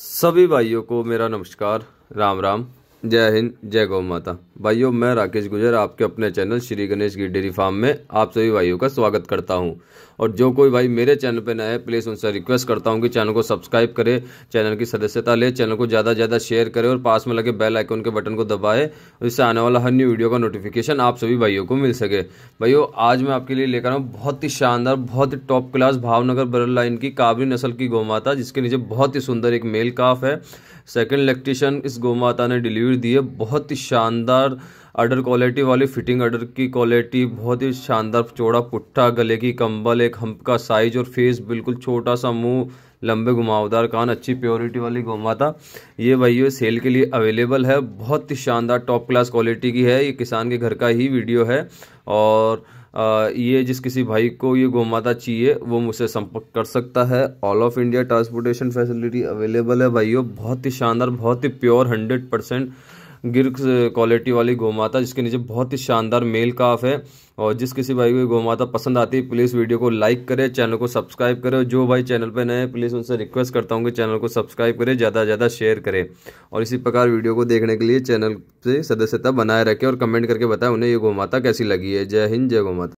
सभी भाइयों को मेरा नमस्कार राम राम जय हिंद जय गौ माता भाइयों मैं राकेश गुजर आपके अपने चैनल श्री गणेश की डेयरी फार्म में आप सभी भाइयों का स्वागत करता हूं और जो कोई भाई मेरे चैनल पर नया है प्लीज़ उनसे रिक्वेस्ट करता हूं कि चैनल को सब्सक्राइब करें चैनल की सदस्यता ले चैनल को ज़्यादा से ज़्यादा शेयर करें और पास में लगे बेल आइकन के बटन को दबाए इससे आने वाला हर न्यू वीडियो का नोटिफिकेशन आप सभी भाइयों को मिल सके भाइयों आज मैं आपके लिए लेकर आऊँ बहुत ही शानदार बहुत ही टॉप क्लास भावनगर बरल लाइन की काबरी नस्ल की गौमाता जिसके नीचे बहुत ही सुंदर एक मेल काफ है सेकेंड इलेक्ट्रीशियन इस गौमाता ने डिलीवरी दी है बहुत ही शानदार शानदार अडर क्वालिटी वाली फिटिंग अडर की क्वालिटी बहुत ही शानदार चौड़ा पुट्ठा गले की कंबल एक हम्प का साइज और फेस बिल्कुल छोटा सा मुंह लंबे घुमावदार कान अच्छी प्योरिटी वाली गोमाता ये भाई सेल के लिए अवेलेबल है बहुत ही शानदार टॉप क्लास क्वालिटी की है ये किसान के घर का ही वीडियो है और आ, ये जिस किसी भाई को ये गोमाता चाहिए वो मुझसे संपर्क कर सकता है all of India transportation facility available है भाइयों बहुत ही शानदार बहुत ही pure hundred percent Gir quality वाली माता जिसके नीचे बहुत ही शानदार मेल काफ है और जिस किसी भाई को माता पसंद आती है प्लीज़ वीडियो को लाइक करें चैनल को सब्सक्राइब करें जो भाई चैनल पर नए प्लीज़ उनसे रिक्वेस्ट करता हूँ कि चैनल को सब्सक्राइब करें ज़्यादा से ज़्यादा शेयर करें और इसी प्रकार वीडियो को देखने के लिए चैनल से सदस्यता बनाए रखें और कमेंट करके बताएं उन्हें ये माता कैसी लगी है जय हिंद जय माता